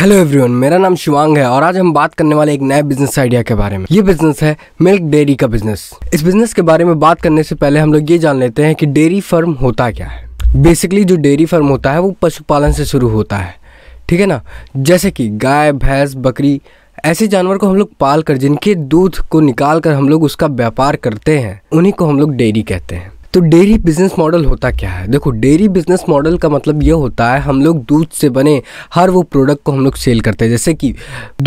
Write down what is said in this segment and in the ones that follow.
hello everyone मेरा नाम शिवांग है और आज हम बात करने वाले एक नए बिजनेस आइडिया के बारे में ये बिजनेस है मिल्क डेयरी का बिजनेस इस बिजनेस के बारे में बात करने से पहले हम लोग ये जान लेते हैं कि डेयरी फार्म होता क्या है बेसिकली जो डेयरी फार्म होता है वो पशुपालन से शुरू होता है ठीक है ना जैसे कि गाय भैंस बकरी ऐसे जानवर को हम लोग पाल कर जिनके दूध को निकाल कर हम लोग उसका व्यापार करते हैं उन्हीं को हम लोग डेयरी कहते हैं तो डेयरी बिजनेस मॉडल होता क्या है देखो डेयरी बिजनेस मॉडल का मतलब ये होता है हम लोग दूध से बने हर वो प्रोडक्ट को हम लोग सेल करते हैं जैसे कि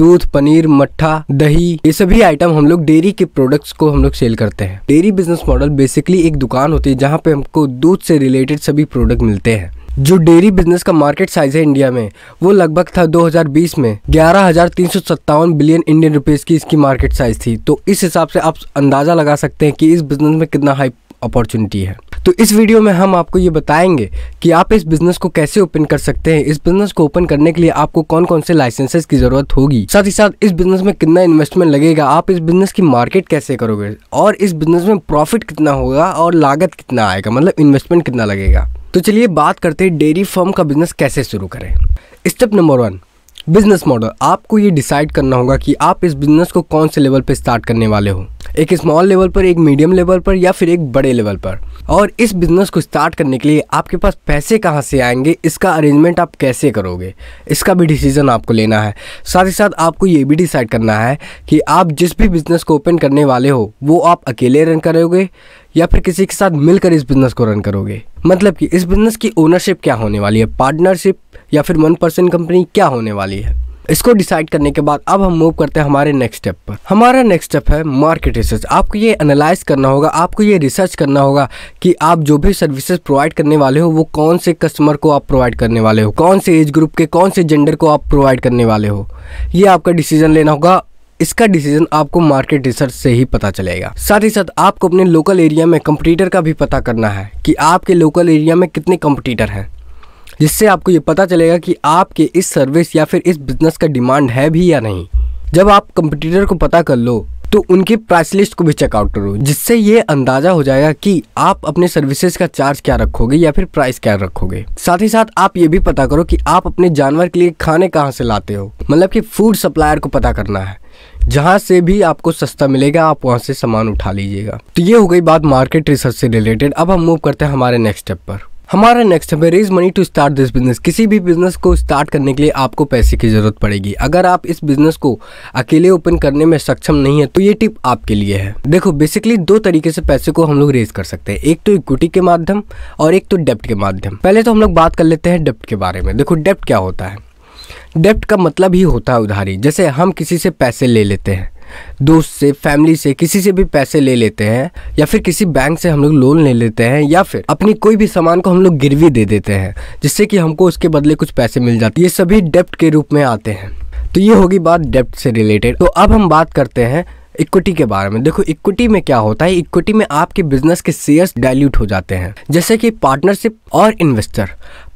दूध पनीर मट्ठा दही ये सभी आइटम हम लोग डेयरी के प्रोडक्ट्स को हम लोग सेल करते हैं डेयरी बिजनेस मॉडल बेसिकली एक दुकान होती है जहाँ पे हमको दूध से रिलेटेड सभी प्रोडक्ट मिलते हैं जो डेयरी बिजनेस का मार्केट साइज है इंडिया में वो लगभग था 2020 में ग्यारह बिलियन इंडियन रुपीस की इसकी मार्केट साइज थी तो इस हिसाब से आप अंदाजा लगा सकते हैं कि इस बिजनेस में कितना हाई अपॉर्चुनिटी है तो इस वीडियो में हम आपको ये बताएंगे कि आप इस बिजनेस को कैसे ओपन कर सकते हैं इस बिजनेस को ओपन करने के लिए आपको कौन कौन से लाइसेंसेस की जरूरत होगी साथ ही साथ इस बिजनेस में कितना इन्वेस्टमेंट लगेगा आप इस बिजनेस की मार्केट कैसे करोगे और इस बिजनेस में प्रॉफिट कितना होगा और लागत कितना आएगा मतलब इन्वेस्टमेंट कितना लगेगा तो चलिए बात करते हैं डेयरी फर्म का बिजनेस कैसे शुरू करें step number one business model आपको ये डिसाइड करना होगा कि आप इस बिजनेस को कौन से लेवल पे स्टार्ट करने वाले हो एक स्मॉल लेवल पर एक मीडियम लेवल पर या फिर एक बड़े लेवल पर और इस बिज़नेस को स्टार्ट करने के लिए आपके पास पैसे कहाँ से आएंगे इसका अरेंजमेंट आप कैसे करोगे इसका भी डिसीज़न आपको लेना है साथ ही साथ आपको ये भी डिसाइड करना है कि आप जिस भी बिज़नेस को ओपन करने वाले हो वो आप अकेले रन करोगे या फिर किसी के साथ मिलकर इस बिज़नेस को रन करोगे मतलब कि इस बिज़नेस की ओनरशिप क्या होने वाली है पार्टनरशिप या फिर वन पर्सन कंपनी क्या होने वाली है इसको डिसाइड करने के बाद अब हम मूव करते हैं हमारे नेक्स्ट स्टेप पर हमारा नेक्स्ट स्टेप है मार्केट रिसर्च आपको ये एनालाइज करना होगा आपको ये रिसर्च करना होगा कि आप जो भी सर्विसेज प्रोवाइड करने वाले हो वो कौन से कस्टमर को आप प्रोवाइड करने वाले हो कौन से एज ग्रुप के कौन से जेंडर को आप प्रोवाइड करने वाले हो ये आपका डिसीजन लेना होगा इसका डिसीजन आपको मार्केट रिसर्च से ही पता चलेगा साथ ही साथ आपको अपने लोकल एरिया में कंपटीटर का भी पता करना है कि आपके लोकल एरिया में कितने कंपटीटर हैं जिससे आपको ये पता चलेगा कि आपके इस सर्विस या फिर इस बिजनेस का डिमांड है भी या नहीं जब आप कंपटीटर को पता कर लो तो उनकी प्राइस लिस्ट को भी चेकआउट करो जिससे ये अंदाजा हो जाएगा कि आप अपने सर्विसेज का चार्ज क्या रखोगे या फिर प्राइस क्या रखोगे साथ ही साथ आप ये भी पता करो कि आप अपने जानवर के लिए खाने कहाँ से लाते हो मतलब कि फूड सप्लायर को पता करना है जहाँ से भी आपको सस्ता मिलेगा आप वहाँ से सामान उठा लीजिएगा तो ये हो गई बात मार्केट रिसर्च से रिलेटेड अब हम मूव करते हैं हमारे नेक्स्ट स्टेप पर हमारा नेक्स्ट है raise money to start this business किसी भी बिजनेस को स्टार्ट करने के लिए आपको पैसे की ज़रूरत पड़ेगी अगर आप इस बिजनेस को अकेले ओपन करने में सक्षम नहीं है तो ये टिप आपके लिए है देखो बेसिकली दो तरीके से पैसे को हम लोग रेज कर सकते हैं एक तो इक्विटी के माध्यम और एक तो डेप्ट के माध्यम पहले तो हम लोग बात कर लेते हैं डेप्ट के बारे में देखो डेप्ट क्या होता है डेप्ट का मतलब ही होता है उधारी जैसे हम किसी से पैसे ले लेते हैं दोस्त से फैमिली से किसी से भी पैसे ले लेते हैं या फिर किसी बैंक से हम लोग लोन ले लेते हैं या फिर अपनी कोई भी सामान को हम लोग गिरवी दे देते हैं जिससे कि हमको उसके बदले कुछ पैसे मिल जाते ये सभी डेप्ट के रूप में आते हैं तो ये होगी बात डेप्ट से रिलेटेड तो अब हम बात करते हैं इक्विटी के बारे में देखो इक्विटी में क्या होता है इक्विटी में आपके बिजनेस के शेयर्स डाइल्यूट हो जाते हैं जैसे कि पार्टनरशिप और इन्वेस्टर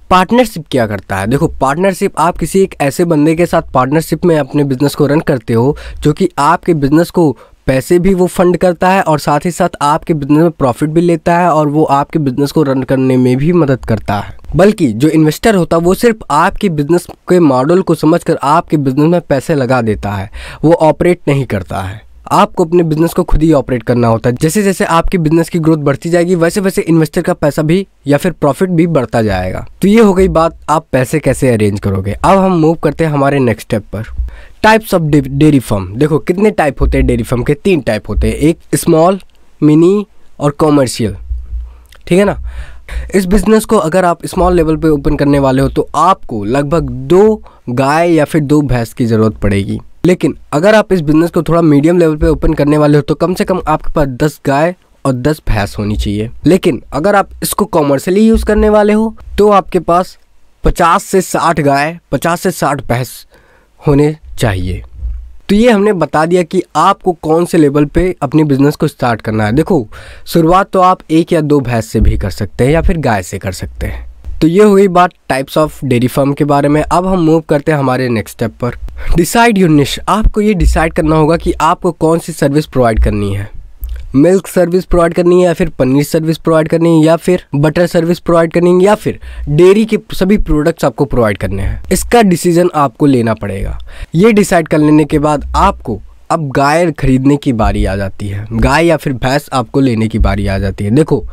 पार्टनरशिप क्या करता है देखो पार्टनरशिप आप किसी एक ऐसे बंदे के साथ पार्टनरशिप में अपने बिजनेस को रन करते हो जो कि आपके बिजनेस को पैसे भी वो फंड करता है और साथ ही साथ आपके बिजनेस में प्रॉफिट भी लेता है और वो आपके बिजनेस को रन करने में भी मदद करता है बल्कि जो इन्वेस्टर होता है वो सिर्फ आपके बिजनेस के मॉडल को समझकर आपके बिजनेस में पैसे लगा देता है वो ऑपरेट नहीं करता है आपको अपने बिजनेस को खुद ही ऑपरेट करना होता है जैसे जैसे आपकी बिजनेस की ग्रोथ बढ़ती जाएगी वैसे वैसे इन्वेस्टर का पैसा भी या फिर प्रॉफिट भी बढ़ता जाएगा तो ये हो गई बात आप पैसे कैसे अरेंज करोगे अब हम मूव करते हैं हमारे नेक्स्ट स्टेप पर टाइप्स ऑफ डेयरी फार्म देखो कितने टाइप होते हैं डेयरी फार्म के तीन टाइप होते हैं एक स्मॉल मिनी और कॉमर्शियल ठीक है ना इस बिज़नेस को अगर आप स्मॉल लेवल पे ओपन करने वाले हो तो आपको लगभग दो गाय या फिर दो भैंस की ज़रूरत पड़ेगी लेकिन अगर आप इस बिजनेस को थोड़ा मीडियम लेवल पे ओपन करने वाले हो तो कम से कम आपके पास दस गाय और दस भैंस होनी चाहिए लेकिन अगर आप इसको कॉमर्शियली यूज़ करने वाले हो तो आपके पास पचास से साठ गाय पचास से साठ भैंस होने चाहिए तो ये हमने बता दिया कि आपको कौन से लेवल पे अपने बिजनेस को स्टार्ट करना है देखो शुरुआत तो आप एक या दो भैंस से भी कर सकते हैं या फिर गाय से कर सकते हैं तो ये हुई बात टाइप्स ऑफ डेयरी फार्म के बारे में अब हम मूव करते हैं हमारे नेक्स्ट स्टेप पर डिसाइड यू निश आपको ये डिसाइड करना होगा कि आपको कौन सी सर्विस प्रोवाइड करनी है मिल्क सर्विस प्रोवाइड करनी है या फिर पनीर सर्विस प्रोवाइड करनी है या फिर बटर सर्विस प्रोवाइड करनी है या फिर डेयरी के सभी प्रोडक्ट्स आपको प्रोवाइड करने हैं इसका डिसीजन आपको लेना पड़ेगा ये डिसाइड कर लेने के बाद आपको अब गाय खरीदने की बारी आ जाती है गाय या फिर भैंस आपको लेने की बारी आ जाती है देखो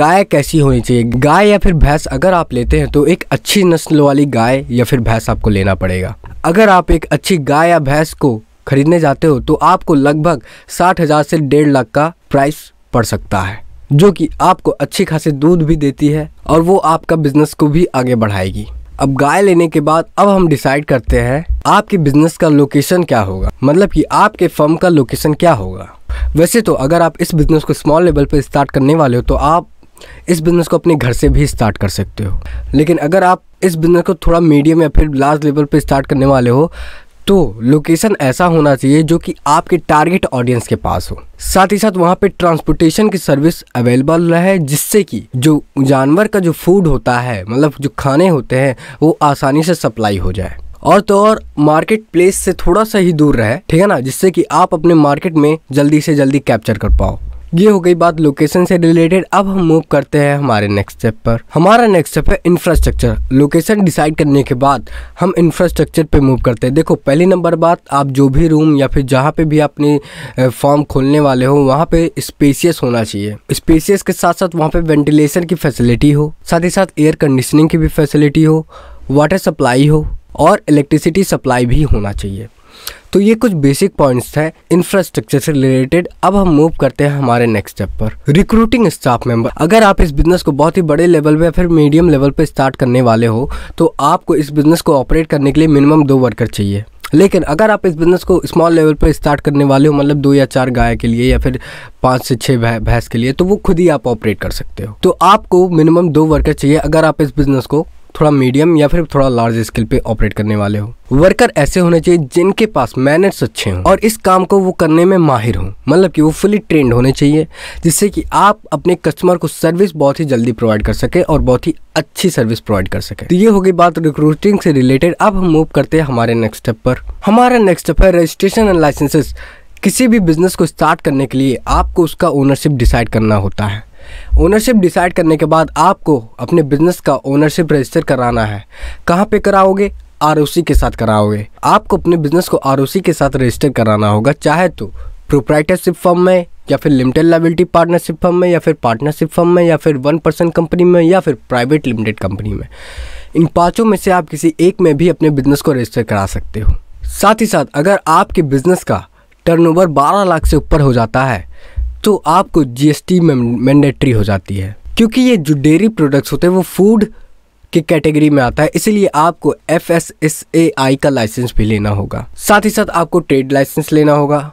गाय कैसी होनी चाहिए गाय या फिर भैंस अगर आप लेते हैं तो एक अच्छी नस्ल वाली गाय या फिर भैंस आपको लेना पड़ेगा अगर आप एक अच्छी गाय या भैंस को खरीदने जाते हो तो आपको लगभग साठ हज़ार से डेढ़ लाख का प्राइस पड़ सकता है जो कि आपको अच्छी खासी दूध भी देती है और वो आपका बिजनेस को भी आगे बढ़ाएगी अब गाय लेने के बाद अब हम डिसाइड करते हैं आपके बिजनेस का लोकेशन क्या होगा मतलब कि आपके फर्म का लोकेशन क्या होगा वैसे तो अगर आप इस बिज़नेस को स्मॉल लेवल पर स्टार्ट करने वाले हो तो आप इस बिज़नेस को अपने घर से भी स्टार्ट कर सकते हो लेकिन अगर आप इस बिज़नेस को थोड़ा मीडियम या फिर लार्ज लेवल पर स्टार्ट करने वाले हो तो लोकेशन ऐसा होना चाहिए जो कि आपके टारगेट ऑडियंस के पास हो साथ ही साथ वहाँ पे ट्रांसपोर्टेशन की सर्विस अवेलेबल रहे जिससे कि जो जानवर का जो फूड होता है मतलब जो खाने होते हैं वो आसानी से सप्लाई हो जाए और तो और मार्केट प्लेस से थोड़ा सा ही दूर रहे ठीक है ना जिससे कि आप अपने मार्केट में जल्दी से जल्दी कैप्चर कर पाओ ये हो गई बात लोकेशन से रिलेटेड अब हम मूव करते हैं हमारे नेक्स्ट स्टेप पर हमारा नेक्स्ट स्टेप है इंफ्रास्ट्रक्चर लोकेशन डिसाइड करने के बाद हम इंफ्रास्ट्रक्चर पे मूव करते हैं देखो पहली नंबर बात आप जो भी रूम या फिर जहाँ पे भी अपने फॉर्म खोलने वाले हो वहाँ पे स्पेसियस होना चाहिए स्पेसियस के साथ साथ वहाँ पे वेंटिलेशन की फैसिलिटी हो साथ ही साथ एयर कंडीशनिंग की भी फैसिलिटी हो वाटर सप्लाई हो और इलेक्ट्रिसिटी सप्लाई भी होना चाहिए तो ये कुछ बेसिक पॉइंट्स हैं इंफ्रास्ट्रक्चर से रिलेटेड अब हम मूव करते हैं हमारे नेक्स्ट स्टेप पर रिक्रूटिंग स्टाफ मेंबर अगर आप इस बिजनेस को बहुत ही बड़े लेवल पे फिर मीडियम लेवल पे स्टार्ट करने वाले हो तो आपको इस बिजनेस को ऑपरेट करने के लिए मिनिमम दो वर्कर चाहिए लेकिन अगर आप इस बिज़नेस को स्मॉल लेवल पर स्टार्ट करने वाले हो मतलब दो या चार गाय के लिए या फिर पाँच से छः भैंस के लिए तो वो खुद ही आप ऑपरेट कर सकते हो तो आपको मिनिमम दो वर्कर चाहिए अगर आप इस बिज़नेस को थोड़ा मीडियम या फिर थोड़ा लार्ज स्केल पे ऑपरेट करने वाले हो वर्कर ऐसे होने चाहिए जिनके पास मैनर्स अच्छे हों और इस काम को वो करने में माहिर हों मतलब कि वो फुली ट्रेंड होने चाहिए जिससे कि आप अपने कस्टमर को सर्विस बहुत ही जल्दी प्रोवाइड कर सके और बहुत ही अच्छी सर्विस प्रोवाइड कर सके तो ये होगी बात रिक्रूटिंग से रिलेटेड अब हम मूव करते हैं हमारे नेक्स्ट स्टेप पर हमारा नेक्स्ट स्टेप है रजिस्ट्रेशन एंड लाइसेंसेस किसी भी बिजनेस को स्टार्ट करने के लिए आपको उसका ओनरशिप डिसाइड करना होता है ओनरशिप डिसाइड करने के बाद आपको अपने बिजनेस का ओनरशिप रजिस्टर कराना है कहाँ पे कराओगे आर के साथ कराओगे आपको अपने बिजनेस को आर के साथ रजिस्टर कराना होगा चाहे तो प्रोप्राइटरशिप फर्म में या फिर लिमिटेड लाइबिलिटी पार्टनरशिप फर्म में या फिर पार्टनरशिप फर्म में या फिर वन परसन कंपनी में या फिर प्राइवेट लिमिटेड कंपनी में इन पांचों में से आप किसी एक में भी अपने बिजनेस को रजिस्टर करा सकते हो साथ ही साथ अगर आपके बिजनेस का टर्नओवर 12 लाख से ऊपर हो जाता है तो आपको जीएसटी मैंडेटरी हो जाती है क्योंकि ये जो डेयरी प्रोडक्ट्स होते हैं वो फूड की कैटेगरी में आता है इसीलिए आपको F S S A I का लाइसेंस भी लेना होगा साथ ही साथ आपको ट्रेड लाइसेंस लेना होगा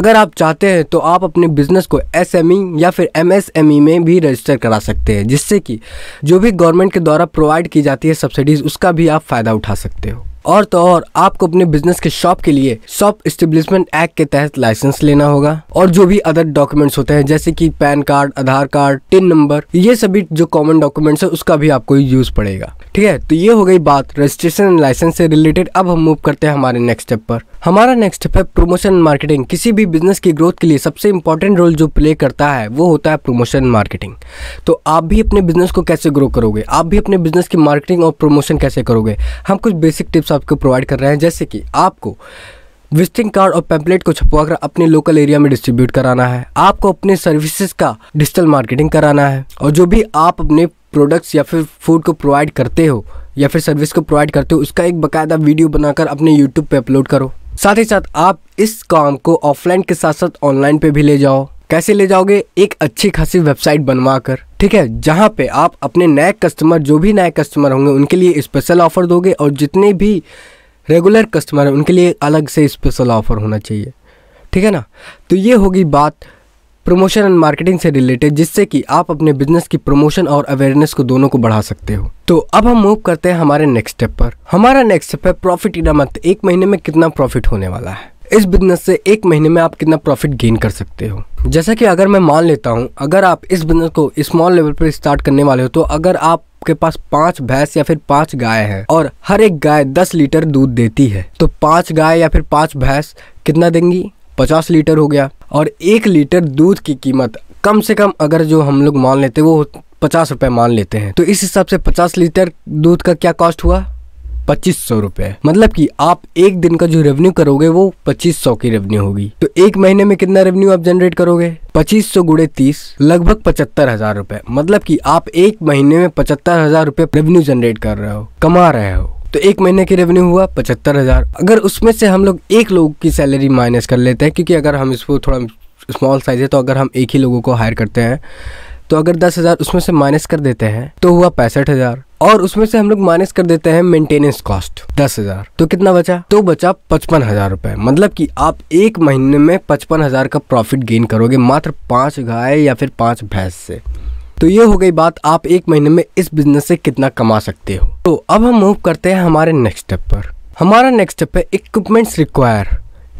अगर आप चाहते हैं तो आप अपने बिजनेस को ई e या फिर ई e में भी रजिस्टर करा सकते हैं जिससे कि जो भी गवर्नमेंट के द्वारा प्रोवाइड की जाती है सब्सिडीज़ उसका भी आप फ़ायदा उठा सकते हो और तो और आपको अपने बिजनेस के शॉप के लिए शॉप स्टेब्लिशमेंट एक्ट के तहत लाइसेंस लेना होगा और जो भी अदर डॉक्यूमेंट्स होते हैं जैसे कि PAN card Aadhaar card TIN number ये सभी जो कॉमन डॉक्यूमेंट्स है उसका भी आपको यूज पड़ेगा ठीक है तो ये हो गई बात रजिस्ट्रेशन एंड लाइसेंस से रिलेटेड अब हम मूव करते हैं हमारे नेक्स्ट स्टेप पर हमारा नेक्स्ट स्टेप है प्रमोशन मार्केटिंग किसी भी बिजनेस की ग्रोथ के लिए सबसे इंपॉर्टेंट रोल जो प्ले करता है वो होता है प्रमोशन मार्केटिंग तो आप भी अपने बिजनेस को कैसे ग्रो करोगे आप भी अपने बिजनेस की मार्केटिंग और प्रमोशन कैसे करोगे हम कुछ बेसिक टिप्स टूल्स आपको प्रोवाइड कर रहे हैं जैसे कि आपको विजिटिंग कार्ड और पैम्पलेट को छपवा कर अपने लोकल एरिया में डिस्ट्रीब्यूट कराना है आपको अपने सर्विसेज का डिजिटल मार्केटिंग कराना है और जो भी आप अपने प्रोडक्ट्स या फिर फूड को प्रोवाइड करते हो या फिर सर्विस को प्रोवाइड करते हो उसका एक बकायदा वीडियो बनाकर अपने यूट्यूब पे अपलोड करो साथ ही साथ आप इस काम को ऑफलाइन के साथ साथ ऑनलाइन पे भी ले जाओ कैसे ले जाओगे एक अच्छी खासी वेबसाइट बनवा कर ठीक है जहाँ पे आप अपने नए कस्टमर जो भी नए कस्टमर होंगे उनके लिए स्पेशल ऑफ़र दोगे और जितने भी रेगुलर कस्टमर हैं उनके लिए अलग से स्पेशल ऑफ़र होना चाहिए ठीक है ना तो ये होगी बात प्रमोशन एंड मार्केटिंग से रिलेटेड जिससे कि आप अपने बिजनेस की प्रमोशन और अवेयरनेस को दोनों को बढ़ा सकते हो तो अब हम मूव करते हैं हमारे नेक्स्ट स्टेप पर हमारा नेक्स्ट स्टेप है प्रॉफिट इन अ मंथ एक महीने में कितना प्रॉफिट होने वाला है इस बिजनेस से एक महीने में आप कितना प्रॉफिट गेन कर सकते हो जैसा कि अगर मैं मान लेता हूँ अगर आप इस बिजनेस को स्मॉल लेवल पर स्टार्ट करने वाले हो तो अगर आपके पास पांच भैंस या फिर पांच गाय है और हर एक गाय दस लीटर दूध देती है तो पांच गाय या फिर पांच भैंस कितना देंगी पचास लीटर हो गया और एक लीटर दूध की कीमत कम से कम अगर जो हम लोग मान लेते वो पचास रुपये मान लेते हैं तो इस हिसाब से पचास लीटर दूध का क्या कॉस्ट हुआ पच्चीस सौ रुपए मतलब कि आप एक दिन का जो रेवेन्यू करोगे वो पच्चीस सौ की रेवेन्यू होगी तो एक महीने में कितना रेवेन्यू आप जनरेट करोगे पच्चीस सौ गुड़े तीस लगभग पचहत्तर हजार रूपए मतलब कि आप एक महीने में पचहत्तर हजार रूपए रेवेन्यू जनरेट कर रहे हो कमा रहे हो तो एक महीने की रेवेन्यू हुआ पचहत्तर हजार अगर उसमें से हम लोग एक लोग की सैलरी माइनस कर लेते हैं क्योंकि अगर हम इसको थोड़ा स्मॉल साइज है तो अगर हम एक ही लोगों को हायर करते हैं तो अगर दस हज़ार उसमें से माइनस कर देते हैं तो हुआ पैंसठ हज़ार और उसमें से हम लोग माइनस कर देते हैं मेंटेनेंस कॉस्ट दस हजार तो कितना बचा तो बचा पचपन हजार रुपए मतलब कि आप एक महीने में पचपन हजार का प्रॉफिट गेन करोगे मात्र पांच गाय या फिर पांच भैंस से तो ये हो गई बात आप एक महीने में इस बिजनेस से कितना कमा सकते हो तो अब हम मूव करते हैं हमारे नेक्स्ट स्टेप पर हमारा नेक्स्ट स्टेप है इक्विपमेंट्स रिक्वायर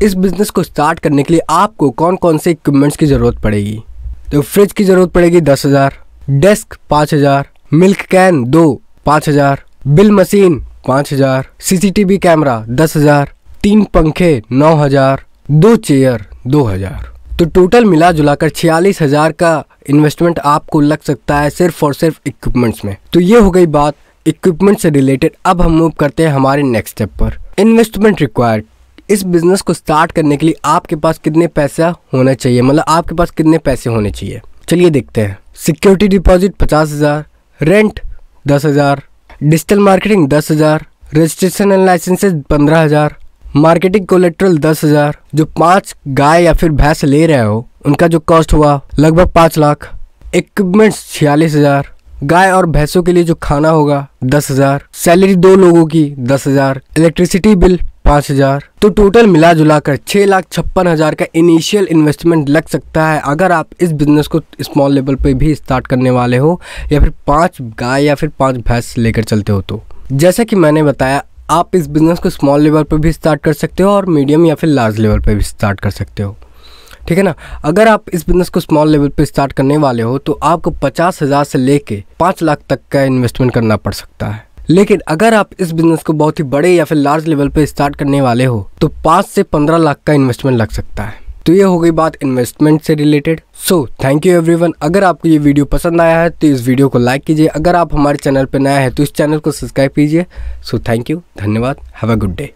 इस बिजनेस को स्टार्ट करने के लिए आपको कौन कौन से इक्विपमेंट्स की ज़रूरत पड़ेगी तो फ्रिज की ज़रूरत पड़ेगी दस हज़ार डेस्क पाँच हज़ार मिल्क कैन दो पाँच हजार बिल मशीन पाँच हजार सीसीटीवी कैमरा दस हजार तीन पंखे नौ हजार दो चेयर दो हजार तो टोटल मिला जुलाकर छियालीस हजार का इन्वेस्टमेंट आपको लग सकता है सिर्फ और सिर्फ इक्विपमेंट्स में तो ये हो गई बात इक्विपमेंट से रिलेटेड अब हम मूव करते हैं हमारे नेक्स्ट स्टेप पर इन्वेस्टमेंट रिक्वायर्ड इस बिजनेस को स्टार्ट करने के लिए आपके पास कितने पैसा होना चाहिए मतलब आपके पास कितने पैसे होने चाहिए चलिए देखते हैं सिक्योरिटी डिपॉजिट पचास हजार रेंट दस हज़ार डिजिटल मार्केटिंग दस हज़ार रजिस्ट्रेशन एंड लाइसेंसेज पंद्रह हज़ार मार्केटिंग कोलेट्रल दस हज़ार जो पाँच गाय या फिर भैंस ले रहे हो उनका जो कॉस्ट हुआ लगभग पाँच लाख इक्विपमेंट्स छियालीस हज़ार गाय और भैंसों के लिए जो खाना होगा दस हजार सैलरी दो लोगों की दस हजार इलेक्ट्रिसिटी बिल पाँच हजार तो टोटल मिला जुला कर छः लाख छप्पन हजार का इनिशियल इन्वेस्टमेंट लग सकता है अगर आप इस बिजनेस को स्मॉल लेवल पे भी स्टार्ट करने वाले हो या फिर पांच गाय या फिर पांच भैंस लेकर चलते हो तो जैसा कि मैंने बताया आप इस बिजनेस को स्मॉल लेवल पर भी स्टार्ट कर सकते हो और मीडियम या फिर लार्ज लेवल पर भी स्टार्ट कर सकते हो ठीक है ना अगर आप इस बिजनेस को स्मॉल लेवल पे स्टार्ट करने वाले हो तो आपको पचास हज़ार से लेके पांच लाख तक का इन्वेस्टमेंट करना पड़ सकता है लेकिन अगर आप इस बिजनेस को बहुत ही बड़े या फिर लार्ज लेवल पे स्टार्ट करने वाले हो तो पांच से पंद्रह लाख का इन्वेस्टमेंट लग सकता है तो ये हो गई बात इन्वेस्टमेंट से related so thank you everyone अगर आपको ये वीडियो पसंद आया है तो इस वीडियो को लाइक कीजिए अगर आप हमारे चैनल पर नया है तो इस चैनल को सब्सक्राइब कीजिए सो थैंक यू धन्यवाद हैव अ गुड डे